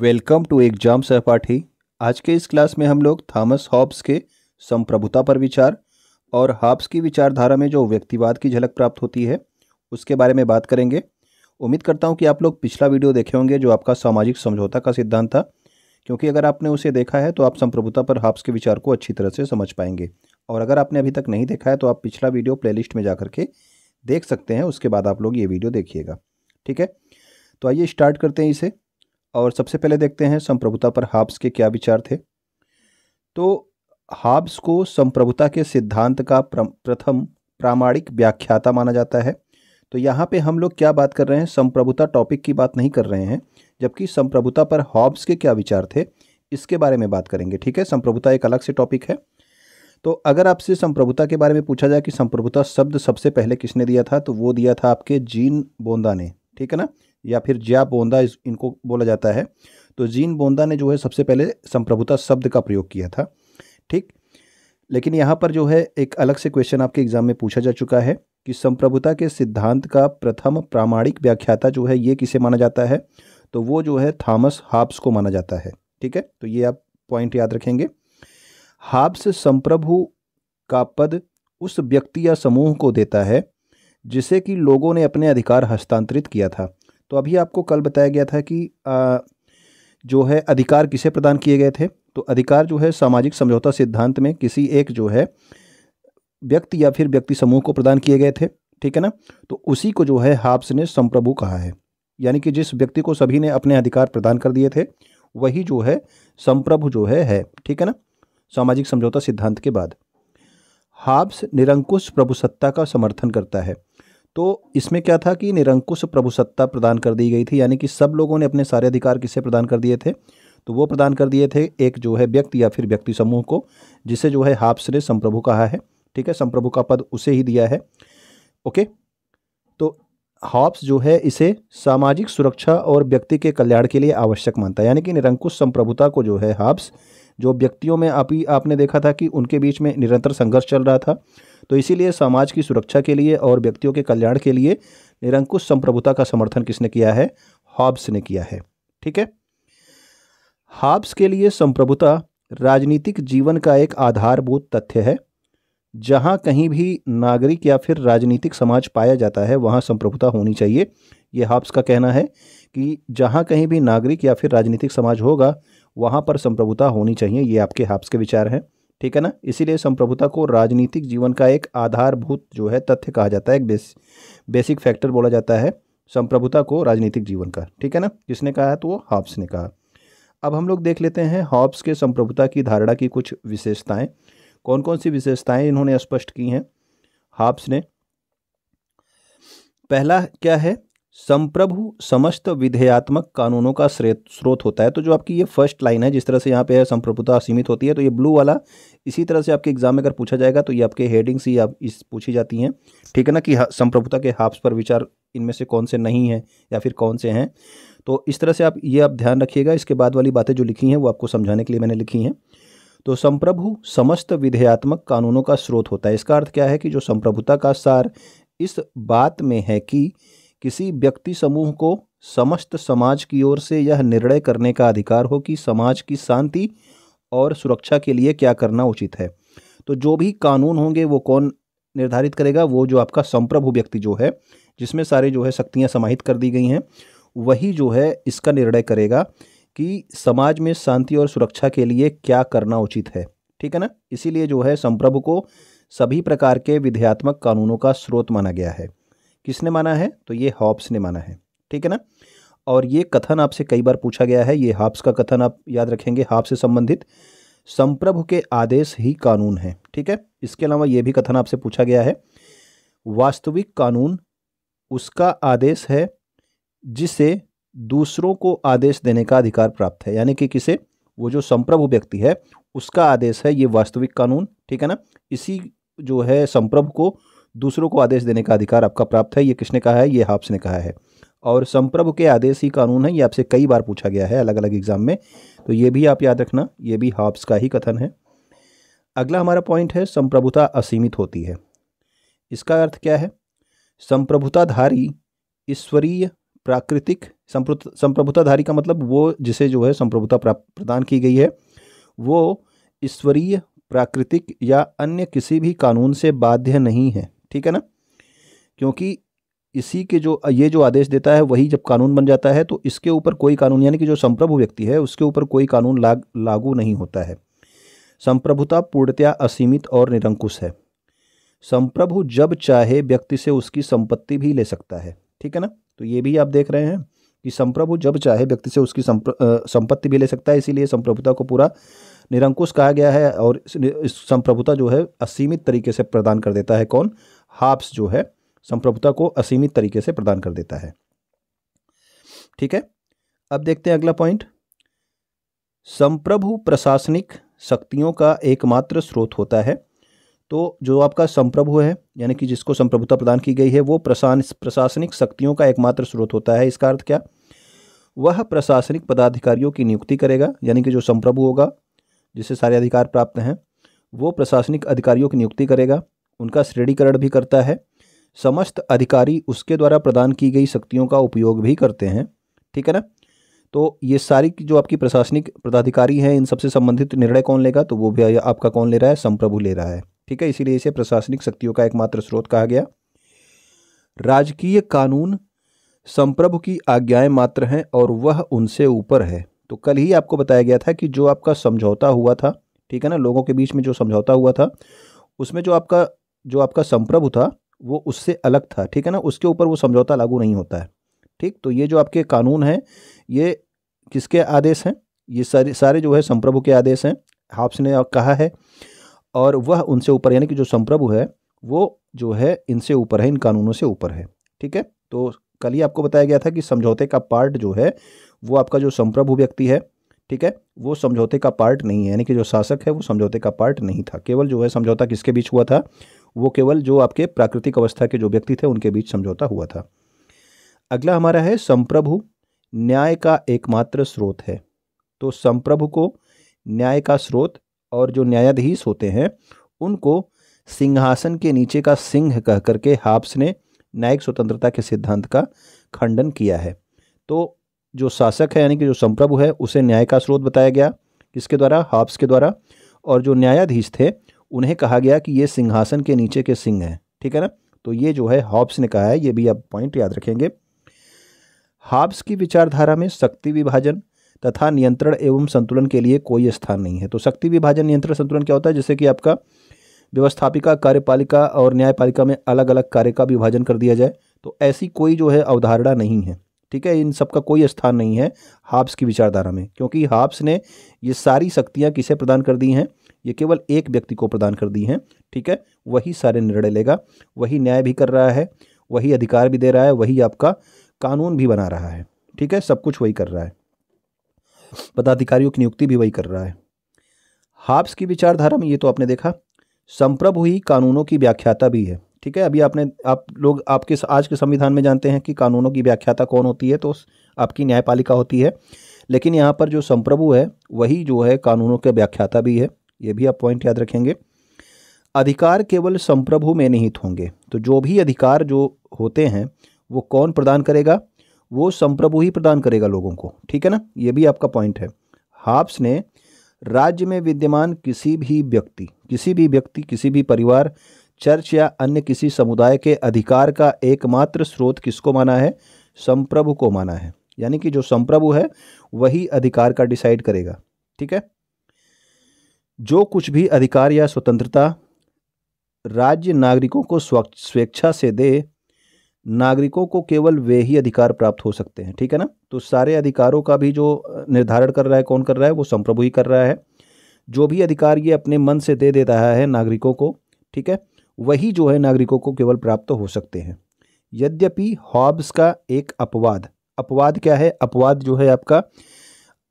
welcome to exam सहपाठी आज के इस क्लास में हम लोग थॉमस हॉब्स के संप्रभुता पर विचार और हॉब्स की विचारधारा में जो व्यक्तिवाद की झलक प्राप्त होती है उसके बारे में बात करेंगे उम्मीद करता हूँ कि आप लोग पिछला वीडियो देखे होंगे जो आपका सामाजिक समझौता का सिद्धांत था क्योंकि अगर आपने उसे देखा है तो आप संप्रभुता पर हाप्स के विचार को अच्छी तरह से समझ पाएंगे और अगर आपने अभी तक नहीं देखा है तो आप पिछला वीडियो प्लेलिस्ट में जा के देख सकते हैं उसके बाद आप लोग ये वीडियो देखिएगा ठीक है तो आइए स्टार्ट करते हैं इसे और सबसे पहले देखते हैं संप्रभुता पर हाब्स के क्या विचार थे तो हाब्स को संप्रभुता के सिद्धांत का प्रथम प्रामाणिक व्याख्याता माना जाता है तो यहाँ पे हम लोग क्या बात कर रहे हैं संप्रभुता टॉपिक की बात नहीं कर रहे हैं जबकि संप्रभुता पर हॉब्स के क्या विचार थे इसके बारे में बात करेंगे ठीक है संप्रभुता एक अलग से टॉपिक है तो अगर आपसे संप्रभुता के बारे में पूछा जाए कि संप्रभुता शब्द सबसे पहले किसने दिया था तो वो दिया था आपके जीन बोंदा ने ठीक है ना या फिर ज्या बोंदा इस इनको बोला जाता है तो जीन बोंदा ने जो है सबसे पहले संप्रभुता शब्द का प्रयोग किया था ठीक लेकिन यहाँ पर जो है एक अलग से क्वेश्चन आपके एग्जाम में पूछा जा चुका है कि संप्रभुता के सिद्धांत का प्रथम प्रामाणिक व्याख्याता जो है ये किसे माना जाता है तो वो जो है थॉमस हाब्स को माना जाता है ठीक है तो ये आप पॉइंट याद रखेंगे हाब्स संप्रभु का पद उस व्यक्ति या समूह को देता है जिसे कि लोगों ने अपने अधिकार हस्तांतरित किया था तो अभी आपको कल बताया गया था कि आ, जो है अधिकार किसे प्रदान किए गए थे तो अधिकार जो है सामाजिक समझौता सिद्धांत में किसी एक जो है व्यक्ति या फिर व्यक्ति समूह को प्रदान किए गए थे ठीक है ना तो उसी को जो है हाप्स ने संप्रभु कहा है यानी कि जिस व्यक्ति को सभी ने अपने अधिकार प्रदान कर दिए थे वही जो है संप्रभु जो है है ठीक है ना सामाजिक समझौता सिद्धांत के बाद हाब्स निरंकुश प्रभुसत्ता का समर्थन करता है तो इसमें क्या था कि निरंकुश प्रभुसत्ता प्रदान कर दी गई थी यानी कि सब लोगों ने अपने सारे अधिकार किसे प्रदान कर दिए थे तो वो प्रदान कर दिए थे एक जो है व्यक्ति या फिर व्यक्ति समूह को जिसे जो है हाप्स ने संप्रभु कहा है ठीक है संप्रभु का पद उसे ही दिया है ओके तो हॉप्स जो है इसे सामाजिक सुरक्षा और व्यक्ति के कल्याण के लिए आवश्यक मानता है यानी कि निरंकुश संप्रभुता को जो है हॉप्स जो व्यक्तियों में आप ही आपने देखा था कि उनके बीच में निरंतर संघर्ष चल रहा था तो इसीलिए समाज की सुरक्षा के लिए और व्यक्तियों के कल्याण के लिए निरंकुश संप्रभुता का समर्थन किसने किया है हॉब्स ने किया है ठीक है हॉब्स के लिए संप्रभुता राजनीतिक जीवन का एक आधारभूत तथ्य है जहाँ कहीं भी नागरिक या फिर राजनीतिक समाज पाया जाता है वहाँ संप्रभुता होनी चाहिए ये हॉब्स का कहना है कि जहाँ कहीं भी नागरिक या फिर राजनीतिक समाज होगा वहाँ पर संप्रभुता होनी चाहिए ये आपके हाप्स के विचार हैं ठीक है ना इसीलिए संप्रभुता को राजनीतिक जीवन का एक आधारभूत जो है तथ्य कहा जाता है एक बेस बेसिक फैक्टर बोला जाता है संप्रभुता को राजनीतिक जीवन का ठीक है ना किसने कहा है तो वो हॉब्स ने कहा अब हम लोग देख लेते हैं हॉब्स के संप्रभुता की धारणा की कुछ विशेषताएं कौन कौन सी विशेषताएं इन्होंने स्पष्ट की हैं हॉब्स ने पहला क्या है संप्रभु समस्त विधेयात्मक कानूनों का स्रोत होता है तो जो आपकी ये फर्स्ट लाइन है जिस तरह से यहाँ पे संप्रभुता सीमित होती है तो ये ब्लू वाला इसी तरह से आपके एग्जाम में अगर पूछा जाएगा तो ये आपके हेडिंग्स ही आप इस पूछी जाती हैं ठीक है ना कि संप्रभुता के हाफ्स पर विचार इनमें से कौन से नहीं हैं या फिर कौन से हैं तो इस तरह से आप ये आप ध्यान रखिएगा इसके बाद वाली बातें जो लिखी हैं वो आपको समझाने के लिए मैंने लिखी हैं तो संप्रभु समस्त विधेयात्मक कानूनों का स्रोत होता है इसका अर्थ क्या है कि जो संप्रभुता का सार इस बात में है कि किसी व्यक्ति समूह को समस्त समाज की ओर से यह निर्णय करने का अधिकार हो कि समाज की शांति और सुरक्षा के लिए क्या करना उचित है तो जो भी कानून होंगे वो कौन निर्धारित करेगा वो जो आपका संप्रभु व्यक्ति जो है जिसमें सारे जो है शक्तियाँ समाहित कर दी गई हैं वही जो है इसका निर्णय करेगा कि समाज में शांति और सुरक्षा के लिए क्या करना उचित है ठीक है ना इसीलिए जो है संप्रभु को सभी प्रकार के विधेयात्मक कानूनों का स्रोत माना गया है किसने माना है तो ये हॉब्स ने माना है ठीक है ना और ये कथन आपसे कई बार पूछा गया है ये हाप्स का कथन आप याद रखेंगे हाप से संबंधित संप्रभु के आदेश ही कानून है ठीक है इसके अलावा ये भी कथन आपसे पूछा गया है वास्तविक कानून उसका आदेश है जिसे दूसरों को आदेश देने का अधिकार प्राप्त है यानी कि किसे वो जो संप्रभु व्यक्ति है उसका आदेश है ये वास्तविक कानून ठीक है ना इसी जो है संप्रभु को दूसरों को आदेश देने का अधिकार आपका प्राप्त है ये किसने कहा है ये हाप्स ने कहा है और संप्रभु के आदेश ही कानून है ये आपसे कई बार पूछा गया है अलग अलग एग्जाम में तो ये भी आप याद रखना ये भी हाप्स का ही कथन है अगला हमारा पॉइंट है संप्रभुता असीमित होती है इसका अर्थ क्या है संप्रभुताधारी ईश्वरीय प्राकृतिक संप्रभुताधारी का मतलब वो जिसे जो है संप्रभुता प्रदान की गई है वो ईश्वरीय प्राकृतिक या अन्य किसी भी कानून से बाध्य नहीं है ठीक है ना क्योंकि इसी के जो ये जो आदेश देता है वही जब कानून बन जाता है तो इसके ऊपर कोई कानून यानी कि जो संप्रभु व्यक्ति है उसके ऊपर कोई कानून लाग लागू नहीं होता है संप्रभुता पूर्णतया असीमित और निरंकुश है संप्रभु जब चाहे व्यक्ति से उसकी संपत्ति भी ले सकता है ठीक है ना तो ये भी आप देख रहे हैं कि संप्रभु जब चाहे व्यक्ति से उसकी संपत्ति भी ले सकता है इसीलिए संप्रभुता को पूरा निरंकुश कहा गया है और संप्रभुता जो है असीमित तरीके से प्रदान कर देता है कौन हाप्स जो है संप्रभुता को असीमित तरीके से प्रदान कर देता है ठीक है अब देखते हैं अगला पॉइंट संप्रभु प्रशासनिक शक्तियों का एकमात्र स्रोत होता है तो जो आपका संप्रभु है यानी कि जिसको संप्रभुता प्रदान की गई है वो प्रशान प्रशासनिक शक्तियों का एकमात्र स्रोत होता है इसका अर्थ क्या वह प्रशासनिक पदाधिकारियों की नियुक्ति करेगा यानी कि जो संप्रभु होगा जिसे सारे अधिकार प्राप्त हैं वो प्रशासनिक अधिकारियों की नियुक्ति करेगा उनका श्रेणीकरण भी करता है समस्त अधिकारी उसके द्वारा प्रदान की गई शक्तियों का उपयोग भी करते हैं ठीक है ना तो ये सारी जो आपकी प्रशासनिक पदाधिकारी हैं इन सबसे संबंधित निर्णय कौन लेगा तो वो भी आपका कौन ले रहा है संप्रभु ले रहा है ठीक है इसीलिए इसे प्रशासनिक शक्तियों का एकमात्र स्रोत कहा गया राजकीय कानून संप्रभु की आज्ञाएं मात्र हैं और वह उनसे ऊपर है तो कल ही आपको बताया गया था कि जो आपका समझौता हुआ था ठीक है ना लोगों के बीच में जो समझौता हुआ था उसमें जो आपका जो आपका संप्रभु था वो उससे अलग था ठीक है ना उसके ऊपर वो समझौता लागू नहीं होता है ठीक तो ये जो आपके कानून हैं ये किसके आदेश हैं ये सारे सारे जो है संप्रभु के आदेश हैं हाफ्स ने कहा है और वह उनसे ऊपर यानी कि जो संप्रभु है वो जो है इनसे ऊपर है इन कानूनों से ऊपर है ठीक है तो कल ही आपको बताया गया था कि समझौते का पार्ट जो है वो आपका जो संप्रभु व्यक्ति है ठीक है वो समझौते का पार्ट नहीं है यानी कि जो शासक है वो समझौते का पार्ट नहीं था केवल जो है समझौता किसके बीच हुआ था वो केवल जो आपके प्राकृतिक अवस्था के जो व्यक्ति थे उनके बीच समझौता हुआ था अगला हमारा है संप्रभु न्याय का एकमात्र स्रोत है तो संप्रभु को न्याय का स्रोत और जो न्यायाधीश होते हैं उनको सिंहासन के नीचे का सिंह कह करके हाप्स ने न्यायिक स्वतंत्रता के सिद्धांत का खंडन किया है तो जो शासक है यानी कि जो संप्रभु है उसे न्याय का स्रोत बताया गया किसके द्वारा हाप्स के द्वारा और जो न्यायाधीश थे उन्हें कहा गया कि ये सिंहासन के नीचे के सिंह हैं ठीक है ना तो ये जो है हॉब्स ने कहा है ये भी आप पॉइंट याद रखेंगे हॉब्स की विचारधारा में शक्ति विभाजन तथा नियंत्रण एवं संतुलन के लिए कोई स्थान नहीं है तो शक्ति विभाजन नियंत्रण संतुलन क्या होता है जैसे कि आपका व्यवस्थापिका कार्यपालिका और न्यायपालिका में अलग अलग कार्य का विभाजन कर दिया जाए तो ऐसी कोई जो है अवधारणा नहीं है ठीक है इन सब का कोई स्थान नहीं है हाब्स की विचारधारा में क्योंकि हाब्स ने ये सारी शक्तियाँ किसे प्रदान कर दी हैं ये केवल एक व्यक्ति को प्रदान कर दी हैं ठीक है वही सारे निर्णय लेगा वही न्याय भी कर रहा है वही अधिकार भी दे रहा है वही आपका कानून भी बना रहा है ठीक है सब कुछ वही कर रहा है पदाधिकारियों की नियुक्ति भी वही कर रहा है हाब्स की विचारधारा में ये तो आपने देखा संप्रभु ही कानूनों की व्याख्याता भी है ठीक है अभी आपने आप लोग आपके आज के संविधान में जानते हैं कि कानूनों की व्याख्याता कौन होती है तो आपकी न्यायपालिका होती है लेकिन यहाँ पर जो संप्रभु है वही जो है कानूनों के व्याख्याता भी है ये भी आप पॉइंट याद रखेंगे अधिकार केवल संप्रभु में निहित होंगे तो जो भी अधिकार जो होते हैं वो कौन प्रदान करेगा वो संप्रभु ही प्रदान करेगा लोगों को ठीक है ना ये भी आपका पॉइंट है हाप्स ने राज्य में विद्यमान किसी भी व्यक्ति किसी भी व्यक्ति किसी भी परिवार चर्च या अन्य किसी समुदाय के अधिकार का एकमात्र स्रोत किसको माना है संप्रभु को माना है यानी कि जो संप्रभु है वही अधिकार का डिसाइड करेगा ठीक है जो कुछ भी अधिकार या स्वतंत्रता राज्य नागरिकों को स्वेच्छा से दे नागरिकों को केवल वे ही अधिकार प्राप्त हो सकते हैं ठीक है ना तो सारे अधिकारों का भी जो निर्धारण कर रहा है कौन कर रहा है वो संप्रभु ही कर रहा है जो भी अधिकार ये अपने मन से दे दे रहा है नागरिकों को ठीक है वही जो है नागरिकों को केवल प्राप्त हो सकते हैं यद्यपि हॉब्स का एक अपवाद अपवाद क्या है अपवाद जो है आपका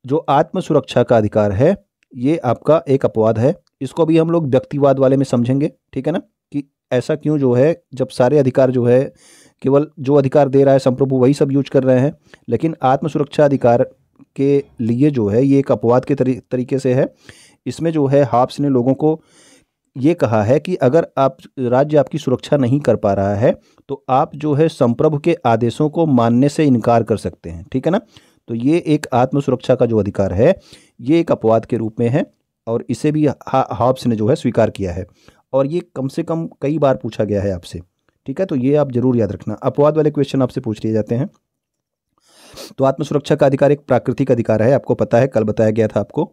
जो आत्मसुरक्षा का अधिकार है ये आपका एक अपवाद है इसको भी हम लोग व्यक्तिवाद वाले में समझेंगे ठीक है ना कि ऐसा क्यों जो है जब सारे अधिकार जो है केवल जो अधिकार दे रहा है संप्रभु वही सब यूज कर रहे हैं लेकिन आत्मसुरक्षा अधिकार के लिए जो है ये एक अपवाद के तरी, तरीके से है इसमें जो है हाप्स ने लोगों को ये कहा है कि अगर आप राज्य आपकी सुरक्षा नहीं कर पा रहा है तो आप जो है संप्रभु के आदेशों को मानने से इनकार कर सकते हैं ठीक है ना तो ये एक आत्मसुरक्षा का जो अधिकार है ये एक अपवाद के रूप में है और इसे भी हॉब्स ने जो है स्वीकार किया है और ये कम से कम कई बार पूछा गया है आपसे ठीक है तो ये आप जरूर याद रखना अपवाद वाले क्वेश्चन आपसे पूछ लिए जाते हैं तो आत्मसुरक्षा का अधिकार एक प्राकृतिक अधिकार है आपको पता है कल बताया गया था आपको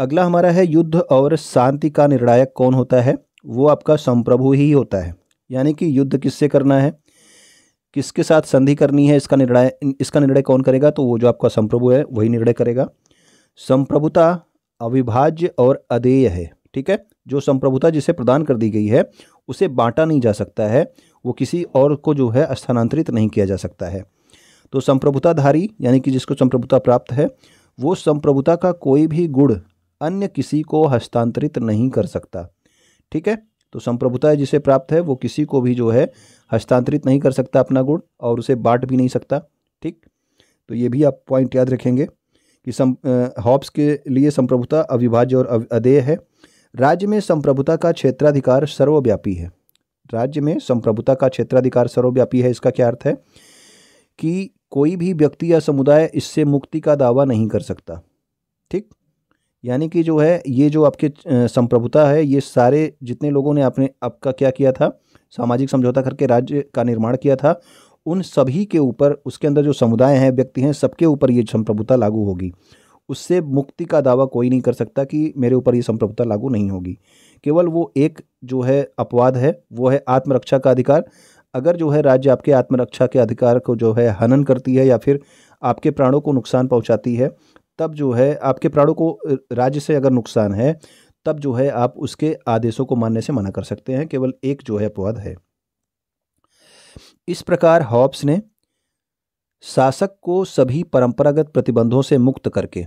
अगला हमारा है युद्ध और शांति का निर्णायक कौन होता है वो आपका संप्रभु ही होता है यानी कि युद्ध किससे करना है किसके साथ संधि करनी है इसका निर्णय इसका निर्णय कौन करेगा तो वो जो आपका संप्रभु है वही निर्णय करेगा संप्रभुता अविभाज्य और अधेय है ठीक है जो संप्रभुता जिसे प्रदान कर दी गई है उसे बांटा नहीं जा सकता है वो किसी और को जो है स्थानांतरित नहीं किया जा सकता है तो संप्रभुताधारी यानी कि जिसको संप्रभुता प्राप्त है वो संप्रभुता का कोई भी गुण अन्य किसी को हस्तांतरित नहीं कर सकता ठीक है तो संप्रभुता जिसे प्राप्त है वो किसी को भी जो है हस्तांतरित नहीं कर सकता अपना गुण और उसे बांट भी नहीं सकता ठीक तो ये भी आप पॉइंट याद रखेंगे कि सम हॉब्स के लिए संप्रभुता अविभाज्य और अधेय है राज्य में संप्रभुता का क्षेत्राधिकार सर्वव्यापी है राज्य में संप्रभुता का क्षेत्राधिकार सर्वव्यापी है इसका क्या अर्थ है कि कोई भी व्यक्ति या समुदाय इससे मुक्ति का दावा नहीं कर सकता ठीक यानी कि जो है ये जो आपके संप्रभुता है ये सारे जितने लोगों ने आपने आपका क्या किया था सामाजिक समझौता करके राज्य का निर्माण किया था उन सभी के ऊपर उसके अंदर जो समुदाय हैं व्यक्ति हैं सबके ऊपर ये संप्रभुता लागू होगी उससे मुक्ति का दावा कोई नहीं कर सकता कि मेरे ऊपर ये संप्रभुता लागू नहीं होगी केवल वो एक जो है अपवाद है वो है आत्मरक्षा का अधिकार अगर जो है राज्य आपके आत्मरक्षा के अधिकार को जो है हनन करती है या फिर आपके प्राणों को नुकसान पहुंचाती है तब जो है आपके प्राणों को राज्य से अगर नुकसान है तब जो है आप उसके आदेशों को मानने से मना कर सकते हैं केवल एक जो है अपवाद है इस प्रकार हॉब्स ने शासक को सभी परंपरागत प्रतिबंधों से मुक्त करके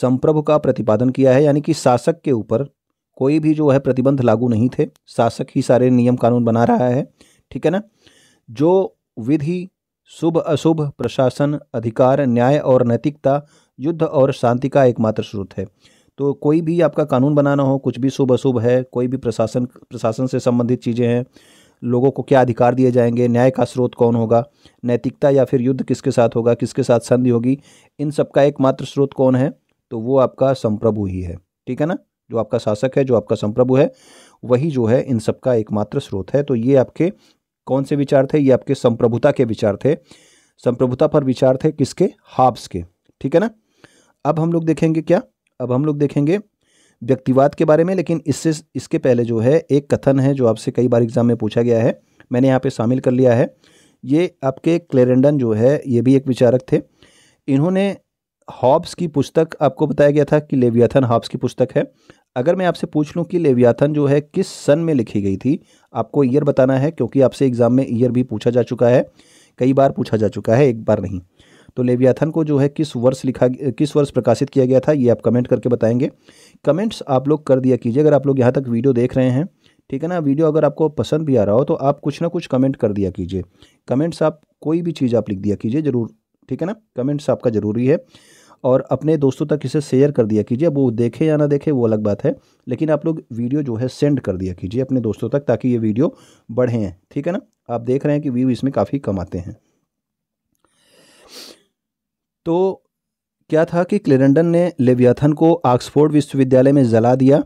संप्रभु का प्रतिपादन किया है यानी कि शासक के ऊपर कोई भी जो है प्रतिबंध लागू नहीं थे शासक ही सारे नियम कानून बना रहा है ठीक है ना जो विधि शुभ अशुभ प्रशासन अधिकार न्याय और नैतिकता युद्ध और शांति का एकमात्र स्रोत है तो कोई भी आपका कानून बनाना हो कुछ भी शुभ अशुभ है कोई भी प्रशासन प्रशासन से संबंधित चीज़ें हैं लोगों को क्या अधिकार दिए जाएंगे न्याय का स्रोत कौन होगा नैतिकता या फिर युद्ध किसके साथ होगा किसके साथ संधि होगी इन सब का एकमात्र स्रोत कौन है तो वो आपका संप्रभु ही है ठीक है ना जो आपका शासक है जो आपका संप्रभु है वही जो है इन सबका एकमात्र स्रोत है तो ये आपके कौन से विचार थे ये आपके संप्रभुता के विचार थे संप्रभुता पर विचार थे किसके हाब्स के ठीक है ना अब हम लोग देखेंगे क्या अब हम लोग देखेंगे व्यक्तिवाद के बारे में लेकिन इससे इसके पहले जो है एक कथन है जो आपसे कई बार एग्जाम में पूछा गया है मैंने यहाँ पे शामिल कर लिया है ये आपके क्लेरेंडन जो है ये भी एक विचारक थे इन्होंने हॉब्स की पुस्तक आपको बताया गया था कि लेवियाथन हॉब्स की पुस्तक है अगर मैं आपसे पूछ लूँ कि लेवियाथन जो है किस सन में लिखी गई थी आपको ईयर बताना है क्योंकि आपसे एग्ज़ाम में ईयर भी पूछा जा चुका है कई बार पूछा जा चुका है एक बार नहीं तो लेवियाथन को जो है किस वर्ष लिखा किस वर्ष प्रकाशित किया गया था ये आप कमेंट करके बताएंगे कमेंट्स आप लोग कर दिया कीजिए अगर आप लोग यहाँ तक वीडियो देख रहे हैं ठीक है ना वीडियो अगर आपको पसंद भी आ रहा हो तो आप कुछ ना कुछ कमेंट कर दिया कीजिए कमेंट्स आप कोई भी चीज़ आप लिख दिया कीजिए ज़रूर ठीक है ना कमेंट्स आपका ज़रूरी है और अपने दोस्तों तक इसे शेयर कर दिया कीजिए वो देखे या ना देखे वो अलग बात है लेकिन आप लोग वीडियो जो है सेंड कर दिया कीजिए अपने दोस्तों तक ताकि ये वीडियो बढ़ें ठीक है ना आप देख रहे हैं कि व्यू इसमें काफ़ी कम आते हैं तो क्या था कि क्लेरेंडन ने लेवियाथन को ऑक्सफोर्ड विश्वविद्यालय में जला दिया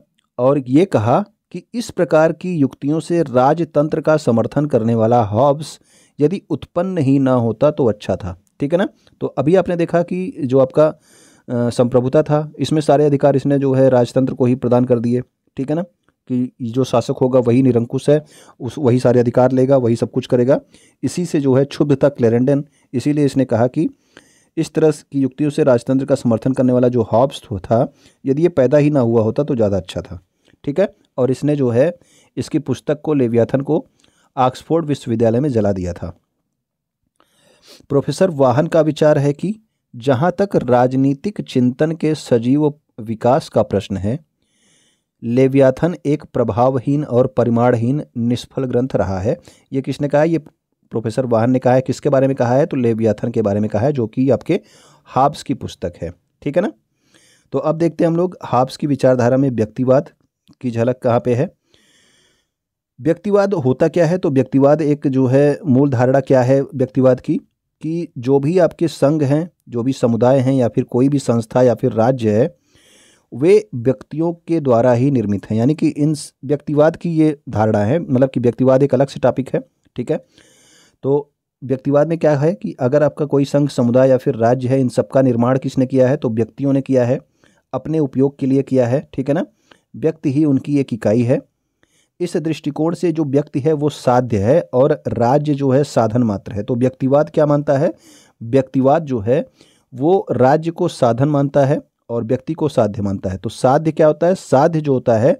और ये कहा कि इस प्रकार की युक्तियों से राजतंत्र का समर्थन करने वाला हॉब्स यदि उत्पन्न ही ना होता तो अच्छा था ठीक है ना तो अभी आपने देखा कि जो आपका संप्रभुता था इसमें सारे अधिकार इसने जो है राजतंत्र को ही प्रदान कर दिए ठीक है ना कि जो शासक होगा वही निरंकुश है उस वही सारे अधिकार लेगा वही सब कुछ करेगा इसी से जो है क्षुब्ध था क्लेरेंडन इसीलिए इसने कहा कि इस तरह की युक्तियों से राजतंत्र का समर्थन करने वाला जो हॉब्स था यदि ये पैदा ही ना हुआ होता तो ज़्यादा अच्छा था ठीक है और इसने जो है इसकी पुस्तक को लेवियाथन को ऑक्सफोर्ड विश्वविद्यालय में जला दिया था प्रोफेसर वाहन का विचार है कि जहाँ तक राजनीतिक चिंतन के सजीव विकास का प्रश्न है लेव्याथन एक प्रभावहीन और परिमाणहीन निष्फल ग्रंथ रहा है ये किसने कहा है ये प्रोफेसर वाहन ने कहा है किसके बारे में कहा है तो लेव्याथन के बारे में कहा है जो कि आपके हाब्स की पुस्तक है ठीक है ना तो अब देखते हैं हम लोग हाब्स की विचारधारा में व्यक्तिवाद की झलक कहाँ पे है व्यक्तिवाद होता क्या है तो व्यक्तिवाद एक जो है मूल धारणा क्या है व्यक्तिवाद की कि जो भी आपके संघ हैं जो भी समुदाय हैं या फिर कोई भी संस्था या फिर राज्य है वे व्यक्तियों के द्वारा ही निर्मित हैं यानी कि इन व्यक्तिवाद की ये धारणा है मतलब कि व्यक्तिवाद एक अलग से टॉपिक है ठीक है तो व्यक्तिवाद में क्या है कि अगर आपका कोई संघ समुदाय या फिर राज्य है इन सबका निर्माण किसने किया है तो व्यक्तियों ने किया है अपने उपयोग के लिए किया है ठीक है ना व्यक्ति ही उनकी एक इकाई है इस दृष्टिकोण से जो व्यक्ति है वो साध्य है और राज्य जो है साधन मात्र है तो व्यक्तिवाद क्या मानता है व्यक्तिवाद जो है वो राज्य को साधन मानता है और व्यक्ति को साध्य मानता है तो साध्य क्या होता है साध्य जो होता है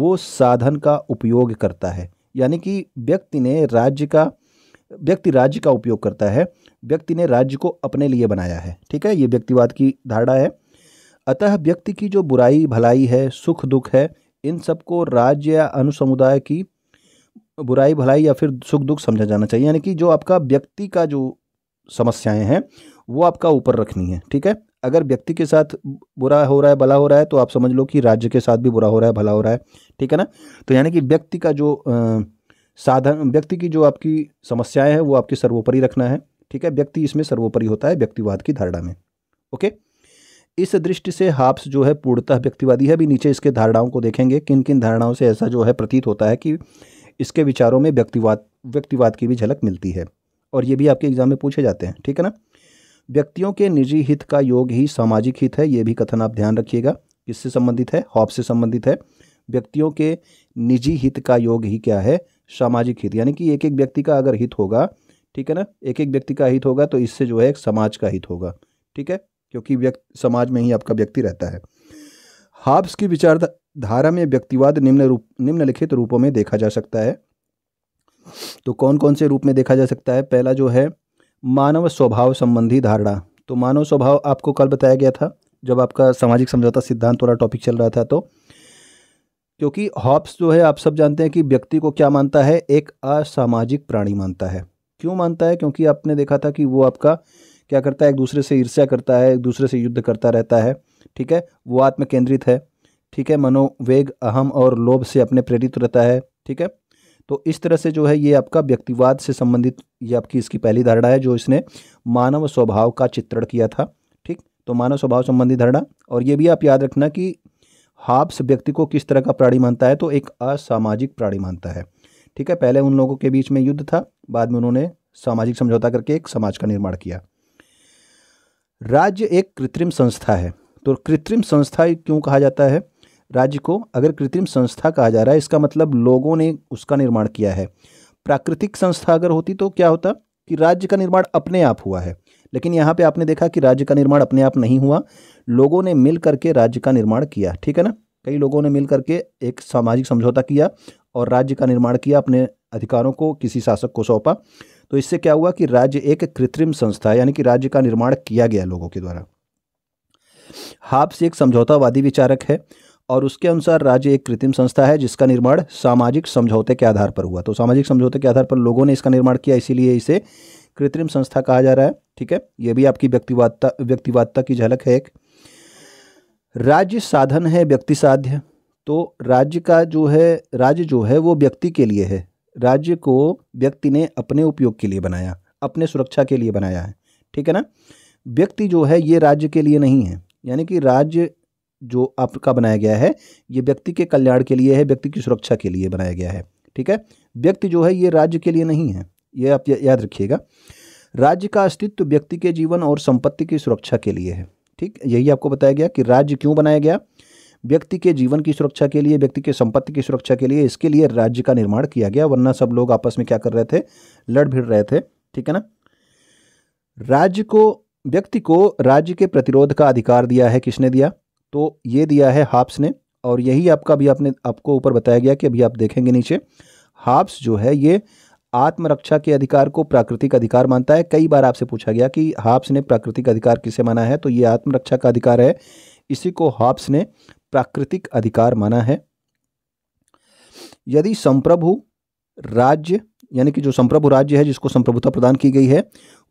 वो साधन का उपयोग करता है यानी कि व्यक्ति ने राज्य का व्यक्ति राज्य का उपयोग करता है व्यक्ति ने राज्य को अपने लिए बनाया है ठीक है ये व्यक्तिवाद की धारणा है अतः व्यक्ति की जो बुराई भलाई है सुख दुख है इन सबको राज्य या अनुसमुदाय की बुराई भलाई या फिर सुख दुख समझा जाना चाहिए यानी कि जो आपका व्यक्ति का जो समस्याएं हैं वो आपका ऊपर रखनी है ठीक है अगर व्यक्ति के साथ बुरा हो रहा है भला हो रहा है तो आप समझ लो कि राज्य के साथ भी बुरा हो रहा है भला हो रहा है ठीक है ना तो यानी कि व्यक्ति का जो साधन व्यक्ति की जो आपकी समस्याएं हैं वो आपके सर्वोपरि रखना है ठीक है व्यक्ति इसमें सर्वोपरि होता है व्यक्तिवाद की धारणा में ओके इस दृष्टि से हाप्स जो है पूर्णतः व्यक्तिवादी है भी नीचे इसके धारणाओं को देखेंगे किन किन धारणाओं से ऐसा जो है प्रतीत होता है कि इसके विचारों में व्यक्तिवाद व्यक्तिवाद की भी झलक मिलती है और ये भी आपके एग्जाम में पूछे जाते हैं ठीक है ना व्यक्तियों के निजी हित का योग ही सामाजिक हित है ये भी कथन आप ध्यान रखिएगा किससे संबंधित है हॉप से संबंधित है व्यक्तियों के निजी हित का योग ही क्या है सामाजिक हित यानी कि एक एक व्यक्ति का अगर हित होगा ठीक है ना एक एक व्यक्ति का हित होगा तो इससे जो है एक समाज का हित होगा ठीक है क्योंकि व्यक्ति समाज में ही आपका व्यक्ति रहता है हाब्स की विचारधारा में व्यक्तिवाद निम्न रूप निम्नलिखित रूपों में देखा जा सकता है तो कौन कौन से रूप में देखा जा सकता है पहला जो है मानव स्वभाव संबंधी धारणा तो मानव स्वभाव आपको कल बताया गया था जब आपका सामाजिक समझौता सिद्धांत वाला टॉपिक चल रहा था तो क्योंकि हॉप्स जो है आप सब जानते हैं कि व्यक्ति को क्या मानता है एक असामाजिक प्राणी मानता है क्यों मानता है क्योंकि आपने देखा था कि वो आपका क्या करता है एक दूसरे से ईर्ष्या करता है एक दूसरे से युद्ध करता रहता है ठीक है वो आत्म केंद्रित है ठीक है मनोवेग अहम और लोभ से अपने प्रेरित रहता है ठीक है तो इस तरह से जो है ये आपका व्यक्तिवाद से संबंधित ये आपकी इसकी पहली धारणा है जो इसने मानव स्वभाव का चित्रण किया था ठीक तो मानव स्वभाव संबंधी धारणा और ये भी आप याद रखना कि हाप्स व्यक्ति को किस तरह का प्राणी मानता है तो एक असामाजिक प्राणी मानता है ठीक है पहले उन लोगों के बीच में युद्ध था बाद में उन्होंने सामाजिक समझौता करके एक समाज का निर्माण किया राज्य एक कृत्रिम संस्था है तो कृत्रिम संस्था क्यों कहा जाता है राज्य को अगर कृत्रिम संस्था कहा जा रहा है इसका मतलब लोगों ने उसका निर्माण किया है प्राकृतिक संस्था अगर होती तो क्या होता कि राज्य का निर्माण अपने आप हुआ है लेकिन यहाँ पे आपने देखा कि राज्य का निर्माण अपने आप नहीं हुआ लोगों ने मिल करके राज्य का निर्माण किया ठीक है ना कई लोगों ने मिल करके एक सामाजिक समझौता किया और राज्य का निर्माण किया अपने अधिकारों को किसी शासक को सौंपा तो इससे क्या हुआ कि राज्य एक कृत्रिम संस्था है यानी कि राज्य का निर्माण किया गया लोगों के द्वारा हाप्स एक समझौतावादी विचारक है और उसके अनुसार राज्य एक कृत्रिम संस्था है जिसका निर्माण सामाजिक समझौते के आधार पर हुआ तो सामाजिक समझौते के आधार पर लोगों ने इसका निर्माण किया इसीलिए इसे कृत्रिम संस्था कहा जा रहा है ठीक है यह भी आपकी व्यक्तिवादता व्यक्तिवादता की झलक है एक राज्य साधन है व्यक्ति साध्य तो राज्य का जो है राज्य जो है वो व्यक्ति के लिए है राज्य को व्यक्ति ने अपने उपयोग के लिए बनाया अपने सुरक्षा के लिए बनाया है ठीक है ना व्यक्ति जो है ये राज्य के लिए नहीं है यानी कि राज्य जो आपका बनाया गया है ये व्यक्ति के कल्याण के लिए है व्यक्ति की सुरक्षा के लिए बनाया गया है ठीक है व्यक्ति जो है ये राज्य के लिए नहीं है ये आप याद रखिएगा राज्य का अस्तित्व व्यक्ति के जीवन और संपत्ति की सुरक्षा के लिए है ठीक यही आपको बताया गया कि राज्य क्यों बनाया गया व्यक्ति के जीवन की सुरक्षा के लिए व्यक्ति के संपत्ति की सुरक्षा के लिए इसके लिए राज्य का निर्माण किया गया वरना सब लोग आपस में क्या कर रहे थे लड़ भिड़ रहे थे ठीक है ना राज्य को व्यक्ति को राज्य के प्रतिरोध का अधिकार दिया है किसने दिया तो ये दिया है हाप्स ने और यही आपका अभी आपने आपको ऊपर बताया गया कि अभी आप देखेंगे नीचे हाप्स जो है ये आत्मरक्षा के अधिकार को प्राकृतिक अधिकार मानता है कई बार आपसे पूछा गया कि हाप्स ने प्राकृतिक अधिकार किसे माना है तो ये आत्मरक्षा का अधिकार है इसी को हाप्स ने प्राकृतिक अधिकार माना है यदि संप्रभु राज्य यानी कि जो संप्रभु राज्य है जिसको संप्रभुता प्रदान की गई है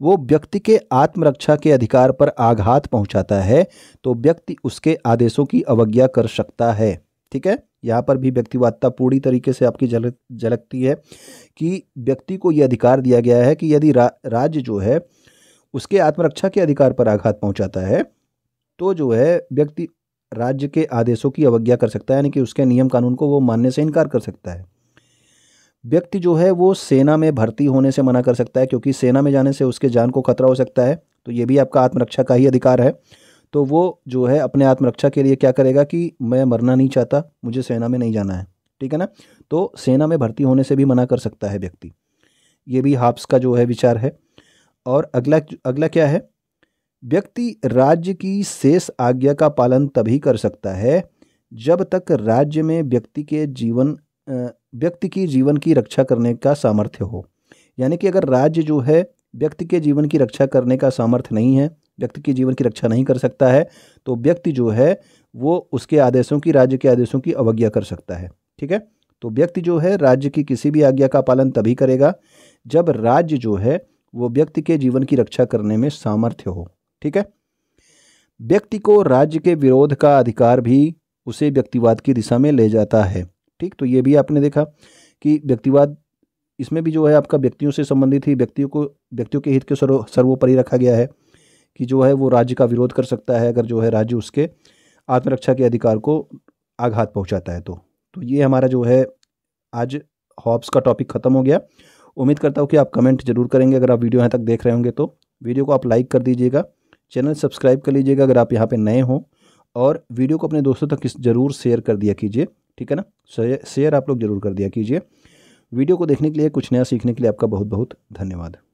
वो व्यक्ति के आत्मरक्षा के अधिकार पर आघात पहुंचाता है तो व्यक्ति उसके आदेशों की अवज्ञा कर सकता है ठीक है यहाँ पर भी व्यक्तिवादता पूरी तरीके से आपकी झलक झलकती है कि व्यक्ति को ये अधिकार दिया गया है कि यदि रा, राज्य जो है उसके आत्मरक्षा के अधिकार पर आघात पहुँचाता है तो जो है व्यक्ति राज्य के आदेशों की अवज्ञा कर सकता है यानी कि उसके नियम कानून को वो मानने से इनकार कर सकता है व्यक्ति जो है वो सेना में भर्ती होने से मना कर सकता है क्योंकि सेना में जाने से उसके जान को खतरा हो सकता है तो ये भी आपका आत्मरक्षा का ही अधिकार है तो वो जो है अपने आत्मरक्षा के लिए क्या करेगा कि मैं मरना नहीं चाहता मुझे सेना में नहीं जाना है ठीक है ना तो सेना में भर्ती होने से भी मना कर सकता है व्यक्ति ये भी हाप्स का जो है विचार है और अगला अगला क्या है व्यक्ति राज्य की शेष आज्ञा का पालन तभी कर सकता है जब तक राज्य में व्यक्ति के जीवन व्यक्ति की जीवन की रक्षा करने का सामर्थ्य हो यानी कि अगर राज्य जो है व्यक्ति के जीवन की रक्षा करने का सामर्थ्य नहीं है व्यक्ति के जीवन की रक्षा नहीं कर सकता है तो व्यक्ति जो है वो उसके आदेशों की राज्य के आदेशों की अवज्ञा कर सकता है ठीक है तो व्यक्ति जो है राज्य की किसी भी आज्ञा का पालन तभी करेगा जब राज्य जो है वो व्यक्ति के जीवन की रक्षा करने में सामर्थ्य हो ठीक है व्यक्ति को राज्य के विरोध का अधिकार भी उसे व्यक्तिवाद की दिशा में ले जाता है ठीक तो ये भी आपने देखा कि व्यक्तिवाद इसमें भी जो है आपका व्यक्तियों से संबंधित ही व्यक्तियों को व्यक्तियों के हित के सर्व सर्वोपरि रखा गया है कि जो है वो राज्य का विरोध कर सकता है अगर जो है राज्य उसके आत्मरक्षा के अधिकार को आघात पहुंचाता है तो तो ये हमारा जो है आज हॉब्स का टॉपिक ख़त्म हो गया उम्मीद करता हूँ कि आप कमेंट जरूर करेंगे अगर आप वीडियो यहाँ तक देख रहे होंगे तो वीडियो को आप लाइक कर दीजिएगा चैनल सब्सक्राइब कर लीजिएगा अगर आप यहाँ पर नए हों और वीडियो को अपने दोस्तों तक जरूर शेयर कर दिया कीजिए ठीक है ना शेयर आप लोग जरूर कर दिया कीजिए वीडियो को देखने के लिए कुछ नया सीखने के लिए आपका बहुत बहुत धन्यवाद